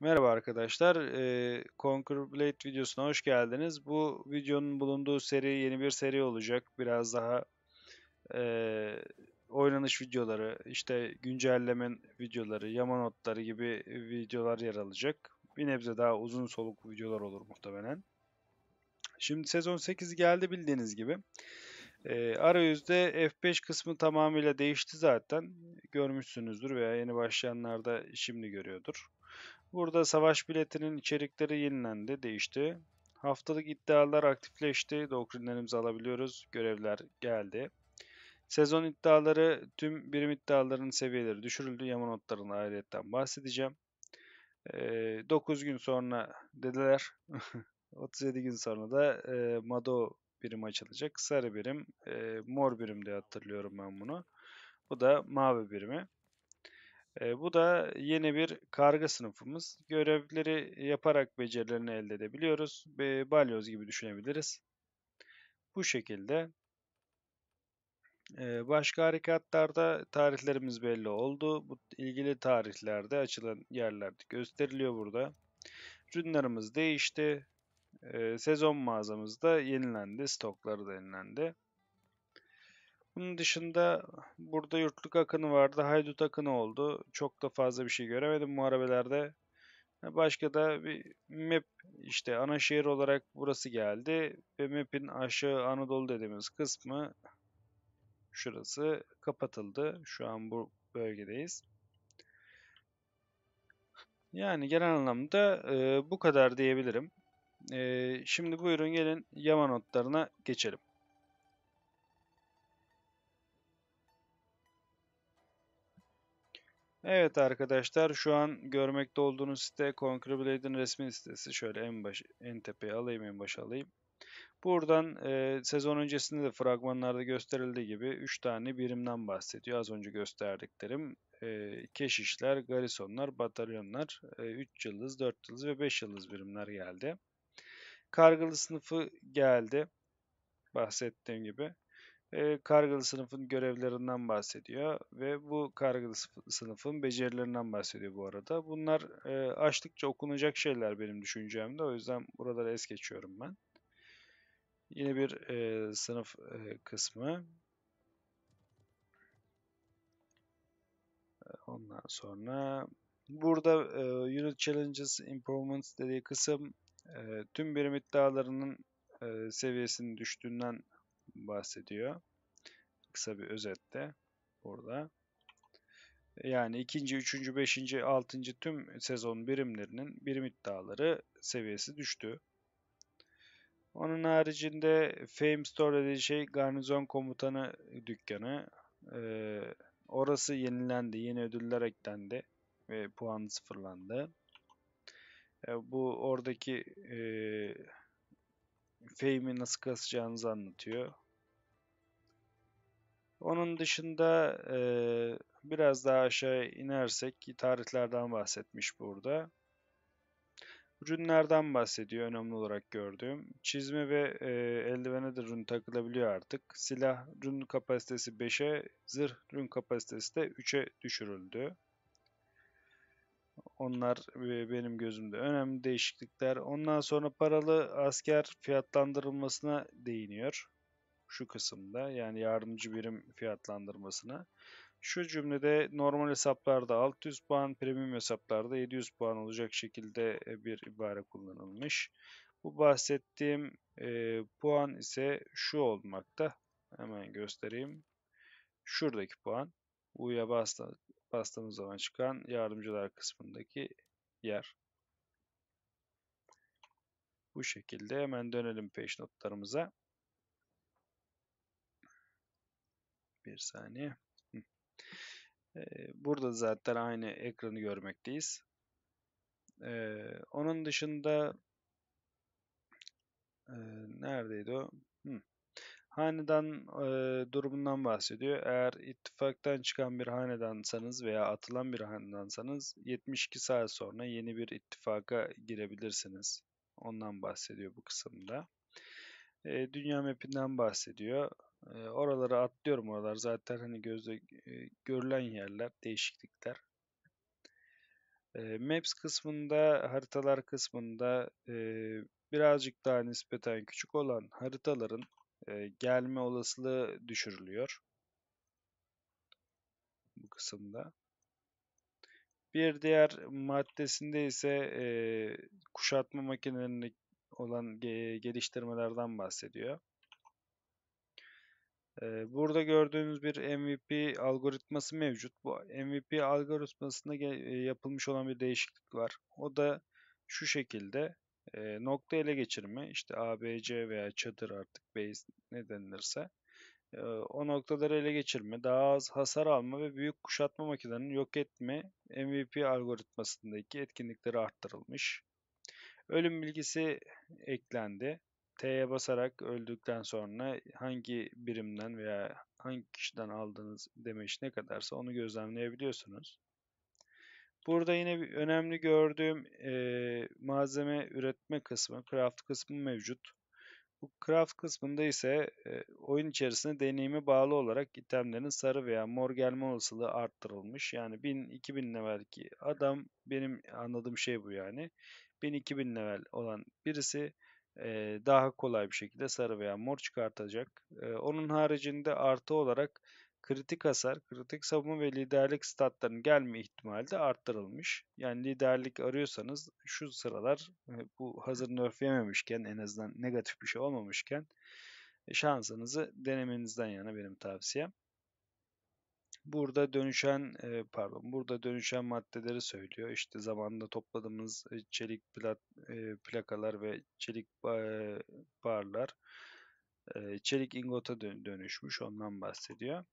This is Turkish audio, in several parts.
Merhaba arkadaşlar, e, Conquer Blade videosuna hoş geldiniz. Bu videonun bulunduğu seri yeni bir seri olacak. Biraz daha e, oynanış videoları, işte güncellemen videoları, yama notları gibi videolar yer alacak. Bir nebze daha uzun soluk videolar olur muhtemelen. Şimdi sezon 8 geldi bildiğiniz gibi. E, arayüzde F5 kısmı tamamıyla değişti zaten. Görmüşsünüzdür veya yeni başlayanlar da şimdi görüyordur. Burada savaş biletinin içerikleri yenilendi, değişti. Haftalık iddialar aktifleşti. Dokrinlerimizi alabiliyoruz. Görevler geldi. Sezon iddiaları, tüm birim iddiaların seviyeleri düşürüldü. Yama notlarını ayrıyetten bahsedeceğim. 9 ee, gün sonra dediler. 37 gün sonra da e, Mado birim açılacak. Sarı birim, e, mor birim diye hatırlıyorum ben bunu. Bu da mavi birimi. E, bu da yeni bir karga sınıfımız. Görevleri yaparak becerilerini elde edebiliyoruz. E, balyoz gibi düşünebiliriz. Bu şekilde. E, başka harekatlarda tarihlerimiz belli oldu. Bu ilgili tarihlerde açılan yerlerde gösteriliyor burada. Ürünlerimiz değişti. E, sezon da yenilendi. Stokları da yenilendi. Bunun dışında burada Yurtluk akını vardı. Haydut akını oldu. Çok da fazla bir şey göremedim muharebelerde. E, başka da bir map işte ana şehir olarak burası geldi. Ve map'in aşağı Anadolu dediğimiz kısmı şurası kapatıldı. Şu an bu bölgedeyiz. Yani genel anlamda e, bu kadar diyebilirim. E, şimdi buyurun gelin Yama notlarına geçelim. Evet arkadaşlar şu an görmekte olduğunuz site Conquer resmi sitesi. Şöyle en baş, en tepeye alayım en başa alayım. Buradan e, sezon öncesinde de fragmanlarda gösterildiği gibi 3 tane birimden bahsediyor. Az önce gösterdiklerim e, keşişler, garisonlar, batalyonlar, e, yıldız, 4 yıldız ve 5 yıldız birimler geldi. Kargılı sınıfı geldi. Bahsettiğim gibi. E, kargalı sınıfın görevlerinden bahsediyor ve bu kargalı sınıfın becerilerinden bahsediyor bu arada. Bunlar e, açtıkça okunacak şeyler benim düşüncemde. O yüzden buraları es geçiyorum ben. Yine bir e, sınıf e, kısmı. E, ondan sonra burada e, Unit Challenges Improvements dediği kısım e, tüm birim iddialarının e, seviyesinin düştüğünden bahsediyor. Kısa bir özette burada. Yani ikinci, üçüncü, beşinci, altıncı tüm sezon birimlerinin birim iddiaları seviyesi düştü. Onun haricinde Fame Store dediği şey garnizon komutanı dükkanı. Ee, orası yenilendi. Yeni ödüller eklendi. Ve puanı sıfırlandı. Ee, bu oradaki e, Fame'i nasıl kasacağınızı anlatıyor. Onun dışında e, biraz daha aşağı inersek tarihlerden bahsetmiş burada. Rünlerden bahsediyor önemli olarak gördüğüm. Çizme ve e, eldivene de rün takılabiliyor artık. Silah rün kapasitesi 5'e, zırh rün kapasitesi de 3'e düşürüldü. Onlar benim gözümde önemli değişiklikler. Ondan sonra paralı asker fiyatlandırılmasına değiniyor şu kısımda yani yardımcı birim fiyatlandırmasına. Şu cümlede normal hesaplarda 600 puan, premium hesaplarda 700 puan olacak şekilde e, bir ibare kullanılmış. Bu bahsettiğim e, puan ise şu olmakta. Hemen göstereyim. Şuradaki puan. U'ya bastığımız zaman çıkan yardımcılar kısmındaki yer. Bu şekilde hemen dönelim page notlarımıza. Bir saniye. Ee, burada zaten aynı ekranı görmekteyiz. Ee, onun dışında e, neredeydi o? Hanedan e, durumundan bahsediyor. Eğer ittifaktan çıkan bir hanedansanız veya atılan bir hanedansanız 72 saat sonra yeni bir ittifaka girebilirsiniz. Ondan bahsediyor bu kısımda. Ee, dünya mapinden bahsediyor. E, oraları atlıyorum oralar. Zaten hani gözle e, görülen yerler, değişiklikler. E, Maps kısmında, haritalar kısmında e, birazcık daha nispeten küçük olan haritaların e, gelme olasılığı düşürülüyor. Bu kısımda. Bir diğer maddesinde ise e, kuşatma makinelerine olan geliştirmelerden bahsediyor. Burada gördüğünüz bir MVP algoritması mevcut. Bu MVP algoritmasında e, yapılmış olan bir değişiklik var. O da şu şekilde nokta ele geçirme işte ABC veya çadır artık base ne denilirse o noktaları ele geçirme, daha az hasar alma ve büyük kuşatma makinelerinin yok etme MVP algoritmasındaki etkinlikleri arttırılmış. Ölüm bilgisi eklendi. T'ye basarak öldükten sonra hangi birimden veya hangi kişiden aldığınız demeç ne kadarsa onu gözlemleyebiliyorsunuz. Burada yine bir önemli gördüğüm e, malzeme üretme kısmı, craft kısmı mevcut. Bu craft kısmında ise e, oyun içerisinde deneyime bağlı olarak itemlerin sarı veya mor gelme olasılığı arttırılmış. Yani 1000-2000 levelki adam benim anladığım şey bu yani. 1000-2000 level olan birisi daha kolay bir şekilde sarı veya mor çıkartacak. onun haricinde artı olarak kritik hasar, kritik savunma ve liderlik statlarının gelme ihtimali de arttırılmış. Yani liderlik arıyorsanız şu sıralar bu hazır nerf yememişken en azından negatif bir şey olmamışken şansınızı denemenizden yana benim tavsiyem burada dönüşen e, pardon burada dönüşen maddeleri söylüyor. İşte zamanında topladığımız e, çelik plat, e, plakalar ve çelik e, barlar e, çelik ingota dön dönüşmüş ondan bahsediyor.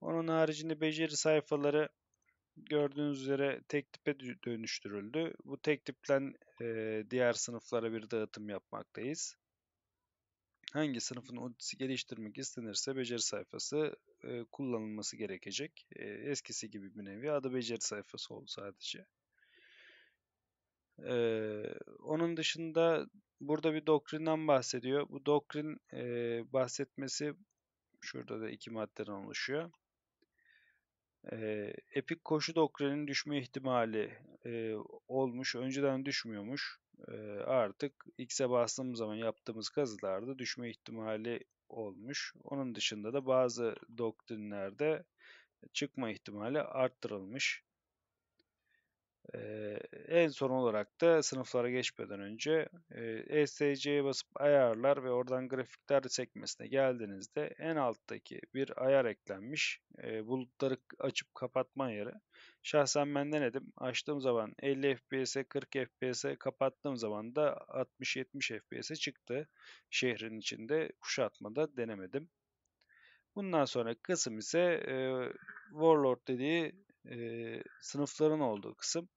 Onun haricinde beceri sayfaları gördüğünüz üzere tek tipe dönüştürüldü. Bu tek tipten e, diğer sınıflara bir dağıtım yapmaktayız hangi sınıfın Otis'i geliştirmek istenirse beceri sayfası e, kullanılması gerekecek. E, eskisi gibi bir nevi adı beceri sayfası oldu sadece. E, onun dışında burada bir doktrinden bahsediyor. Bu doktrin e, bahsetmesi şurada da iki maddeden oluşuyor. E, epik koşu doktrinin düşme ihtimali e, olmuş. Önceden düşmüyormuş artık X'e bastığımız zaman yaptığımız kazılarda düşme ihtimali olmuş. Onun dışında da bazı doktrinlerde çıkma ihtimali arttırılmış. Ee, en son olarak da sınıflara geçmeden önce e, ESC'ye basıp ayarlar ve oradan grafikler sekmesine geldiğinizde en alttaki bir ayar eklenmiş. E, bulutları açıp kapatma ayarı. Şahsen ben denedim. Açtığım zaman 50 FPS, 40 FPS kapattığım zaman da 60-70 FPS çıktı. Şehrin içinde kuşatmada denemedim. Bundan sonra kısım ise e, Warlord dediği e, sınıfların olduğu kısım.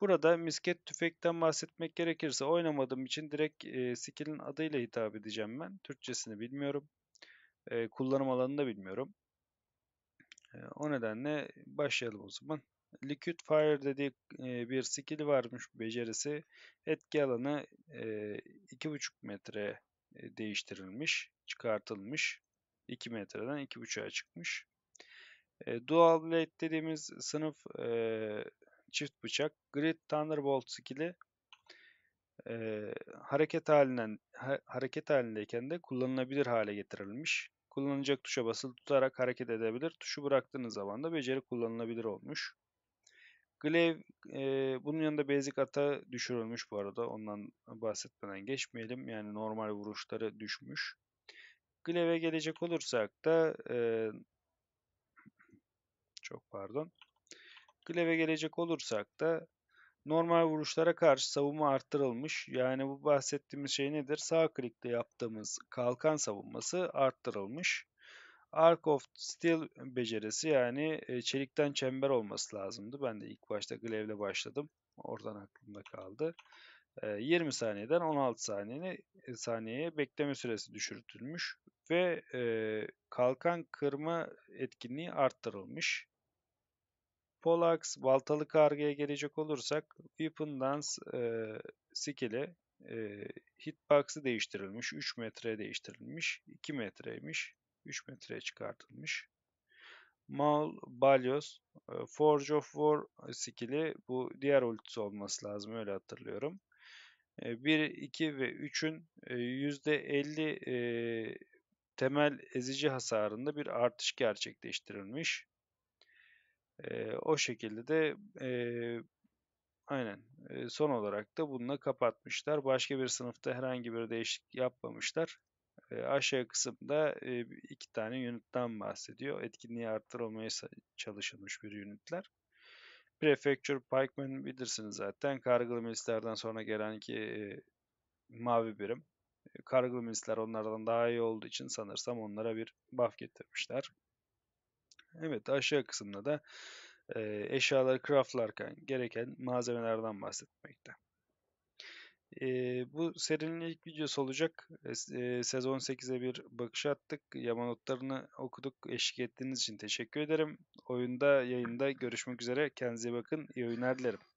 Burada misket tüfekten bahsetmek gerekirse oynamadığım için direkt e, skill'in adıyla hitap edeceğim ben. Türkçesini bilmiyorum. E, kullanım alanını da bilmiyorum. E, o nedenle başlayalım o zaman. Liquid Fire dediği e, bir skill varmış becerisi. Etki alanı e, 2,5 metre değiştirilmiş, çıkartılmış. 2 metreden 2,5'a çıkmış. E, Dual Blade dediğimiz sınıf e, çift bıçak, Great Thunderbolt skill'i e, hareket halinden ha, hareket halindeyken de kullanılabilir hale getirilmiş. Kullanılacak tuşa basılı tutarak hareket edebilir. Tuşu bıraktığınız zaman da beceri kullanılabilir olmuş. Glaive e, bunun yanında basic ata düşürülmüş bu arada. Ondan bahsetmeden geçmeyelim. Yani normal vuruşları düşmüş. Glaive'e gelecek olursak da e, çok pardon. Gleve gelecek olursak da normal vuruşlara karşı savunma arttırılmış. Yani bu bahsettiğimiz şey nedir? Sağ klikle yaptığımız kalkan savunması arttırılmış. Arc of Steel becerisi yani e, çelikten çember olması lazımdı. Ben de ilk başta Glaive'le başladım. Oradan aklımda kaldı. 20 e, saniyeden 16 saniye e, saniyeye bekleme süresi düşürtülmüş ve kalkan kırma etkinliği arttırılmış. Polax, baltalı Kargı'ya gelecek olursak Weapon Dance e, skill'i e, hitbox'ı değiştirilmiş. 3 metreye değiştirilmiş. 2 metreymiş. 3 metreye çıkartılmış. Maul, Balios, e, Forge of War skill'i bu diğer ultisi olması lazım öyle hatırlıyorum. E, 1, 2 ve 3'ün e, %50 e, temel ezici hasarında bir artış gerçekleştirilmiş. E, o şekilde de e, aynen e, son olarak da bununla kapatmışlar. Başka bir sınıfta herhangi bir değişiklik yapmamışlar. E, aşağı kısımda e, iki tane ünitten bahsediyor. Etkinliği artırılmaya çalışılmış bir ünitler. Prefecture Pikeman bilirsiniz zaten. Kargılı milislerden sonra gelen iki e, mavi birim. Kargılı milisler onlardan daha iyi olduğu için sanırsam onlara bir buff getirmişler. Evet aşağı kısımda da e, eşyaları craftlarken gereken malzemelerden bahsetmekte. E, bu serinin ilk videosu olacak. E, sezon 8'e bir bakış attık. Yama notlarını okuduk. Eşlik ettiğiniz için teşekkür ederim. Oyunda, yayında görüşmek üzere. Kendinize bakın. İyi oyunlar dilerim.